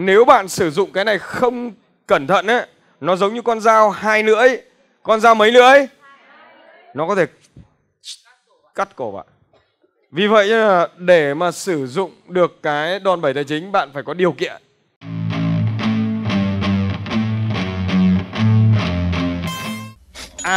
Nếu bạn sử dụng cái này không cẩn thận ấy, nó giống như con dao hai lưỡi. Con dao mấy lưỡi? Nó có thể cắt cổ bạn. Vì vậy để mà sử dụng được cái đòn bẩy tài chính bạn phải có điều kiện.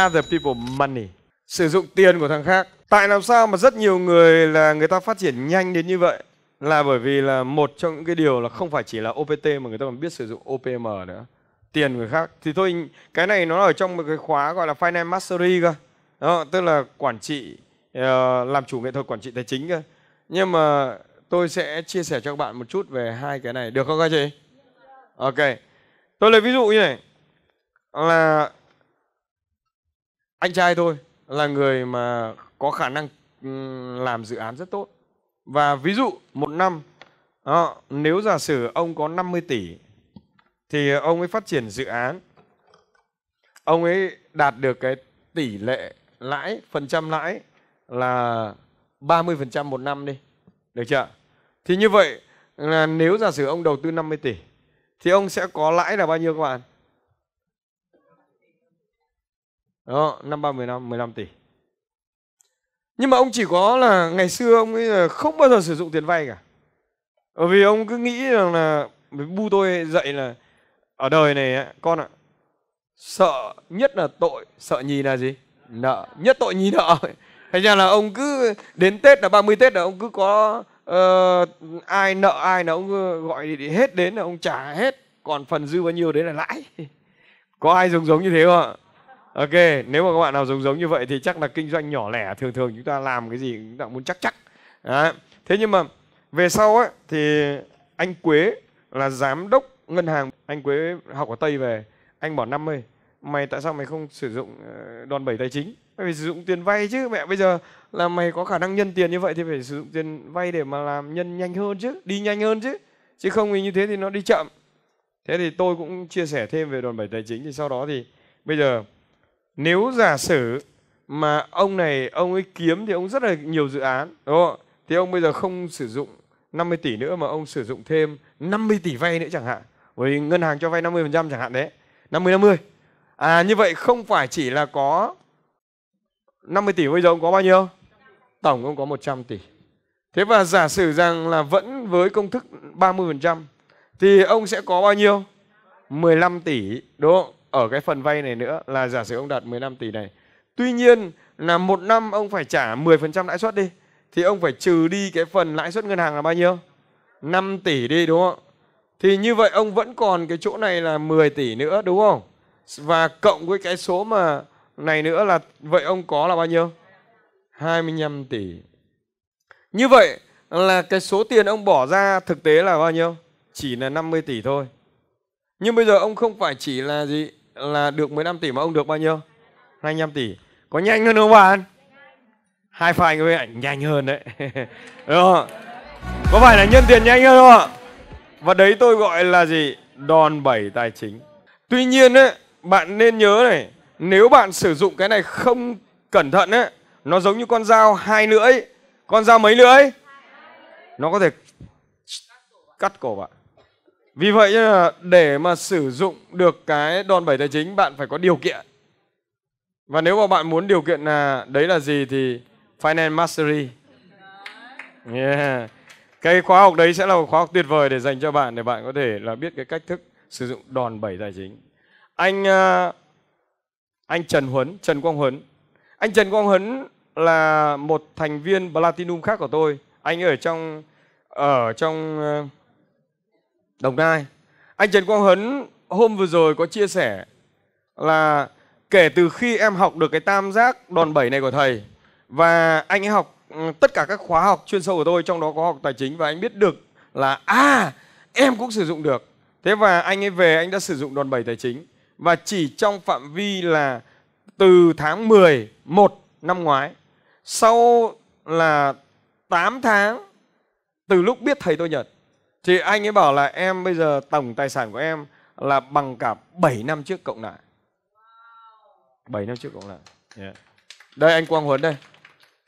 Other people money sử dụng tiền của thằng khác. Tại làm sao mà rất nhiều người là người ta phát triển nhanh đến như vậy? là bởi vì là một trong những cái điều là không phải chỉ là OPT mà người ta còn biết sử dụng OPM nữa tiền người khác thì thôi cái này nó ở trong một cái khóa gọi là Finance Mastery cơ đó, tức là quản trị ờ, làm chủ nghệ thuật quản trị tài chính cơ nhưng mà tôi sẽ chia sẻ cho các bạn một chút về hai cái này được không các chị ok tôi lấy ví dụ như này là anh trai tôi là người mà có khả năng làm dự án rất tốt và ví dụ một năm đó, ờ, nếu giả sử ông có 50 tỷ thì ông ấy phát triển dự án ông ấy đạt được cái tỷ lệ lãi phần trăm lãi là 30% một năm đi. Được chưa? Thì như vậy là nếu giả sử ông đầu tư 50 tỷ thì ông sẽ có lãi là bao nhiêu các bạn? Đó, 5 3 15 15 tỷ nhưng mà ông chỉ có là ngày xưa ông ấy không bao giờ sử dụng tiền vay cả bởi vì ông cứ nghĩ rằng là bu tôi dạy là ở đời này con ạ sợ nhất là tội sợ nhì là gì nợ nhất tội nhì nợ thành ra là ông cứ đến tết là 30 tết là ông cứ có uh, ai nợ ai là ông gọi hết đến là ông trả hết còn phần dư bao nhiêu đấy là lãi có ai giống giống như thế không ạ Ok, nếu mà các bạn nào giống giống như vậy thì chắc là kinh doanh nhỏ lẻ thường thường chúng ta làm cái gì chúng ta muốn chắc chắc. Đấy. Thế nhưng mà về sau ấy thì anh Quế là giám đốc ngân hàng, anh Quế học ở Tây về, anh bỏ năm ơi, mày tại sao mày không sử dụng ờ, đòn bẩy tài chính? Mày phải sử dụng tiền vay chứ mẹ bây giờ là mày có khả năng nhân tiền như vậy thì phải sử dụng tiền vay để mà làm nhân nhanh hơn chứ, đi nhanh hơn chứ. Chứ không thì như thế thì nó đi chậm. Thế thì tôi cũng chia sẻ thêm về đòn bẩy tài chính thì sau đó thì bây giờ nếu giả sử mà ông này ông ấy kiếm thì ông rất là nhiều dự án đúng không? thì ông bây giờ không sử dụng 50 tỷ nữa mà ông sử dụng thêm 50 tỷ vay nữa chẳng hạn với ngân hàng cho vay 50% chẳng hạn đấy 50 50 à như vậy không phải chỉ là có 50 tỷ bây giờ ông có bao nhiêu tổng ông có 100 tỷ thế và giả sử rằng là vẫn với công thức 30% thì ông sẽ có bao nhiêu 15 tỷ đúng không ở cái phần vay này nữa là giả sử ông đạt 15 tỷ này. Tuy nhiên là một năm ông phải trả 10% lãi suất đi thì ông phải trừ đi cái phần lãi suất ngân hàng là bao nhiêu? 5 tỷ đi đúng không? Thì như vậy ông vẫn còn cái chỗ này là 10 tỷ nữa đúng không? Và cộng với cái số mà này nữa là vậy ông có là bao nhiêu? 25 tỷ. Như vậy là cái số tiền ông bỏ ra thực tế là bao nhiêu? Chỉ là 50 tỷ thôi. Nhưng bây giờ ông không phải chỉ là gì? là được 15 tỷ mà ông được bao nhiêu? 25 tỷ. Có nhanh hơn không bạn? Hai file người ảnh nhanh hơn đấy. Đúng không? Có phải là nhân tiền nhanh hơn không ạ? Và đấy tôi gọi là gì? Đòn bẩy tài chính. Tuy nhiên ấy, bạn nên nhớ này, nếu bạn sử dụng cái này không cẩn thận ấy, nó giống như con dao hai lưỡi. Con dao mấy lưỡi? Nó có thể cắt cổ bạn. Vì vậy để mà sử dụng được cái đòn bẩy tài chính bạn phải có điều kiện. Và nếu mà bạn muốn điều kiện là đấy là gì thì Finance Mastery. Yeah. Cái khóa học đấy sẽ là một khóa học tuyệt vời để dành cho bạn để bạn có thể là biết cái cách thức sử dụng đòn bẩy tài chính. Anh à, anh Trần Huấn, Trần Quang Huấn. Anh Trần Quang Huấn là một thành viên Platinum khác của tôi. Anh ở trong ở trong à, Đồng Nai. Anh Trần Quang Hấn hôm vừa rồi có chia sẻ là kể từ khi em học được cái tam giác đòn bẩy này của thầy và anh ấy học ừ, tất cả các khóa học chuyên sâu của tôi trong đó có học tài chính và anh biết được là à em cũng sử dụng được. Thế và anh ấy về anh đã sử dụng đòn bẩy tài chính và chỉ trong phạm vi là từ tháng 10 một năm ngoái sau là 8 tháng từ lúc biết thầy tôi nhận. Thì anh ấy bảo là em bây giờ tổng tài sản của em là bằng cả 7 năm trước cộng lại. 7 năm trước cộng lại. Yeah. Đây anh Quang Huấn đây.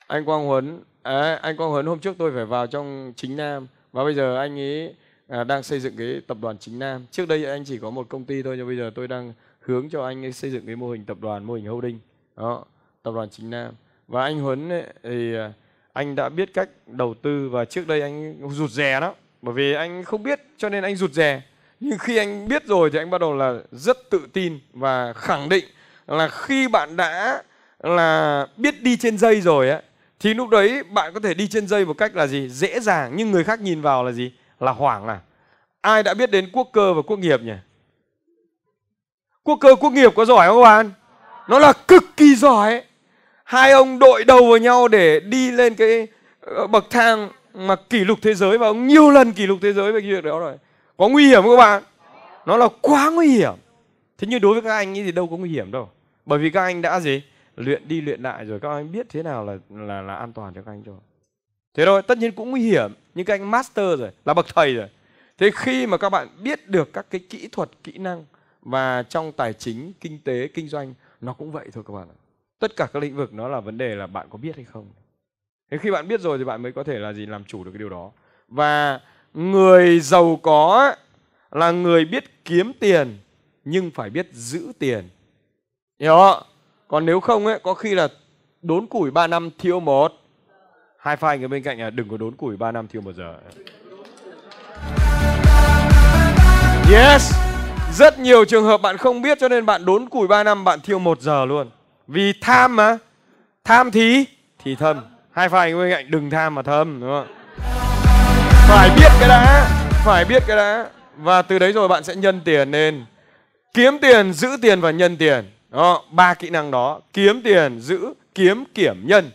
Anh Quang Huấn à, anh Quang Huấn hôm trước tôi phải vào trong chính Nam và bây giờ anh ấy à, đang xây dựng cái tập đoàn chính Nam. Trước đây anh chỉ có một công ty thôi nhưng bây giờ tôi đang hướng cho anh ấy xây dựng cái mô hình tập đoàn, mô hình holding. Đó, tập đoàn chính Nam. Và anh Huấn ấy, thì à, anh đã biết cách đầu tư và trước đây anh rụt rè lắm bởi vì anh không biết cho nên anh rụt rè nhưng khi anh biết rồi thì anh bắt đầu là rất tự tin và khẳng định là khi bạn đã là biết đi trên dây rồi ấy, thì lúc đấy bạn có thể đi trên dây một cách là gì dễ dàng nhưng người khác nhìn vào là gì là hoảng à ai đã biết đến quốc cơ và quốc nghiệp nhỉ quốc cơ quốc nghiệp có giỏi không các bạn nó là cực kỳ giỏi hai ông đội đầu vào nhau để đi lên cái ờ, bậc thang mà kỷ lục thế giới và ông nhiều lần kỷ lục thế giới về cái việc đó rồi có nguy hiểm không các bạn nó là quá nguy hiểm thế nhưng đối với các anh ấy thì đâu có nguy hiểm đâu bởi vì các anh đã gì luyện đi luyện lại rồi các anh biết thế nào là là là an toàn cho các anh rồi thế thôi tất nhiên cũng nguy hiểm nhưng các anh master rồi là bậc thầy rồi thế khi mà các bạn biết được các cái kỹ thuật kỹ năng và trong tài chính kinh tế kinh doanh nó cũng vậy thôi các bạn ạ tất cả các lĩnh vực nó là vấn đề là bạn có biết hay không Thế khi bạn biết rồi thì bạn mới có thể là gì làm chủ được cái điều đó. Và người giàu có là người biết kiếm tiền nhưng phải biết giữ tiền. Hiểu không? Còn nếu không ấy có khi là đốn củi 3 năm thiếu một. Hai file người bên cạnh là đừng có đốn củi 3 năm thiếu một giờ. Yes. Rất nhiều trường hợp bạn không biết cho nên bạn đốn củi 3 năm bạn thiêu một giờ luôn. Vì tham mà. Tham thí thì thâm hai file anh bên đừng tham mà thâm đúng không phải biết cái đã phải biết cái đã và từ đấy rồi bạn sẽ nhân tiền lên kiếm tiền giữ tiền và nhân tiền đó ba kỹ năng đó kiếm tiền giữ kiếm kiểm nhân